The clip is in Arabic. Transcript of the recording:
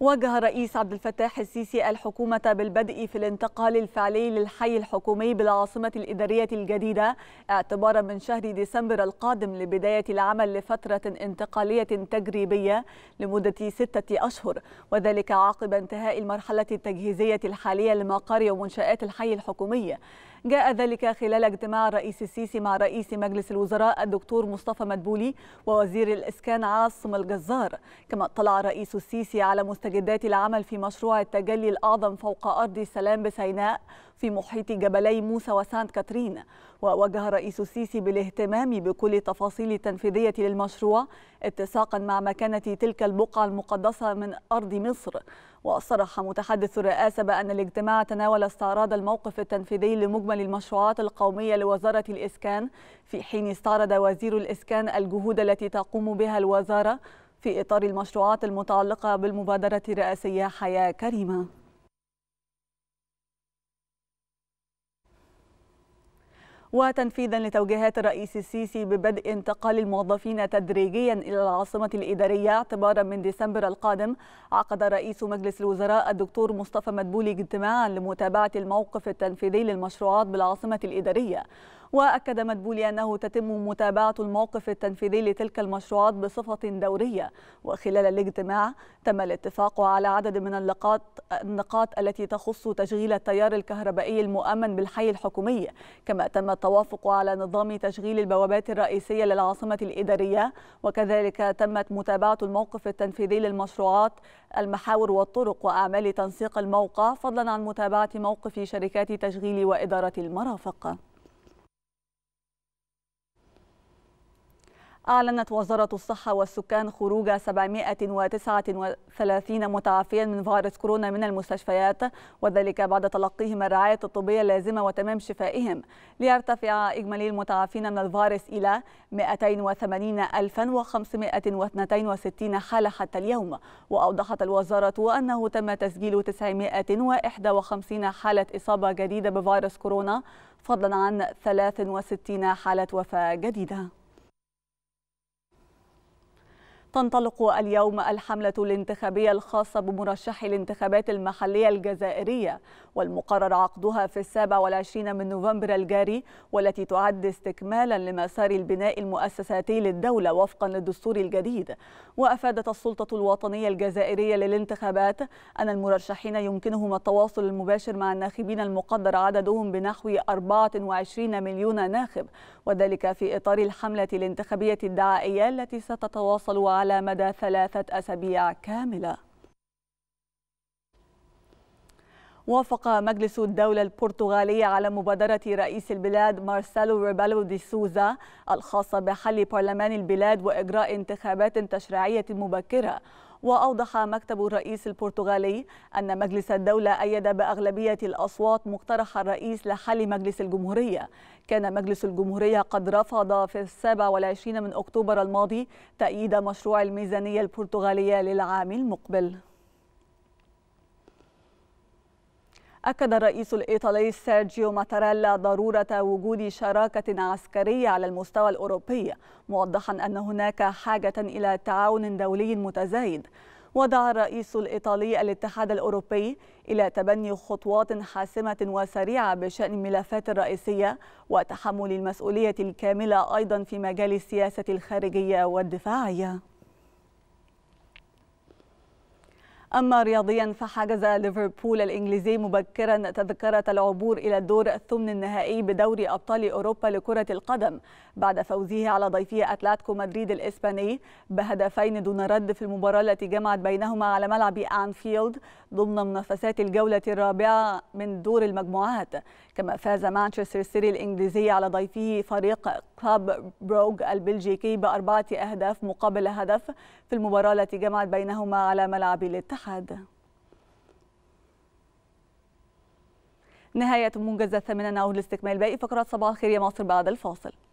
واجه الرئيس عبد الفتاح السيسي الحكومة بالبدء في الانتقال الفعلي للحي الحكومي بالعاصمة الإدارية الجديدة اعتبارا من شهر ديسمبر القادم لبداية العمل لفترة انتقالية تجريبية لمدة ستة أشهر وذلك عقب انتهاء المرحلة التجهيزية الحالية لمقر ومنشآت الحي الحكومي جاء ذلك خلال اجتماع الرئيس السيسي مع رئيس مجلس الوزراء الدكتور مصطفى مدبولي ووزير الإسكان عاصم الجزار كما اطلع الرئيس السيسي على مستجدات العمل في مشروع التجلي الأعظم فوق أرض السلام بسيناء في محيط جبلي موسى وسانت كاترين ووجه الرئيس السيسي بالاهتمام بكل التفاصيل التنفيذية للمشروع اتساقا مع مكانة تلك البقعة المقدسة من أرض مصر وصرح متحدث الرئاسة بأن الاجتماع تناول استعراض الموقف التنفيذي لمجمل المشروعات القومية لوزارة الإسكان في حين استعرض وزير الإسكان الجهود التي تقوم بها الوزارة في إطار المشروعات المتعلقة بالمبادرة الرئاسية حياة كريمة وتنفيذا لتوجيهات الرئيس السيسي ببدء انتقال الموظفين تدريجيا إلى العاصمة الإدارية اعتبارا من ديسمبر القادم عقد رئيس مجلس الوزراء الدكتور مصطفى مدبولي اجتماعا لمتابعة الموقف التنفيذي للمشروعات بالعاصمة الإدارية وأكد مدبولي أنه تتم متابعة الموقف التنفيذي لتلك المشروعات بصفة دورية وخلال الاجتماع تم الاتفاق على عدد من اللقات النقاط التي تخص تشغيل التيار الكهربائي المؤمن بالحي الحكومي كما تم التوافق على نظام تشغيل البوابات الرئيسية للعاصمة الإدارية وكذلك تمت متابعة الموقف التنفيذي للمشروعات المحاور والطرق وأعمال تنسيق الموقع فضلا عن متابعة موقف شركات تشغيل وإدارة المرافق أعلنت وزارة الصحة والسكان خروج 739 متعافيا من فيروس كورونا من المستشفيات وذلك بعد تلقيهم الرعاية الطبية اللازمة وتمام شفائهم ليرتفع إجمالي المتعافين من الفيروس إلى 280562 حالة حتى اليوم وأوضحت الوزارة أنه تم تسجيل 951 حالة إصابة جديدة بفيروس كورونا فضلا عن 63 حالة وفاة جديدة تنطلق اليوم الحملة الانتخابية الخاصة بمرشحي الانتخابات المحلية الجزائرية والمقرر عقدها في السابع والعشرين من نوفمبر الجاري والتي تعد استكمالا لمسار البناء المؤسساتي للدولة وفقا للدستور الجديد وأفادت السلطة الوطنية الجزائرية للانتخابات أن المرشحين يمكنهم التواصل المباشر مع الناخبين المقدر عددهم بنحو 24 مليون ناخب وذلك في إطار الحملة الانتخابية الدعائية التي ستتواصل على على مدى ثلاثة أسابيع كاملة وافق مجلس الدولة البرتغالية على مبادرة رئيس البلاد مارسيلو ريبالو دي سوزا الخاصة بحل برلمان البلاد وإجراء انتخابات تشريعية مبكرة وأوضح مكتب الرئيس البرتغالي أن مجلس الدولة أيد بأغلبية الأصوات مقترح الرئيس لحل مجلس الجمهورية كان مجلس الجمهورية قد رفض في السابع والعشرين من أكتوبر الماضي تأييد مشروع الميزانية البرتغالية للعام المقبل أكد الرئيس الإيطالي سيرجيو ماتاريلا ضرورة وجود شراكة عسكرية على المستوى الأوروبي موضحا أن هناك حاجة إلى تعاون دولي متزايد ودعا الرئيس الإيطالي الاتحاد الأوروبي إلى تبني خطوات حاسمة وسريعة بشأن الملفات الرئيسية وتحمل المسؤولية الكاملة أيضا في مجال السياسة الخارجية والدفاعية أما رياضيا فحجز ليفربول الإنجليزي مبكرا تذكرة العبور إلى الدور الثمن النهائي بدوري أبطال أوروبا لكرة القدم بعد فوزه على ضيفه أتلتيكو مدريد الإسباني بهدفين دون رد في المباراة التي جمعت بينهما على ملعب أنفيلد ضمن منافسات الجولة الرابعة من دور المجموعات كما فاز مانشستر سيتي الإنجليزي على ضيفه فريق كلاب بروغ البلجيكي بأربعة أهداف مقابل هدف في المباراة التي جمعت بينهما على ملعب الاتحاد نهاية منجزة الثامنة نعود لاستكمال باقي فقرات صباح الخير يا مصر بعد الفاصل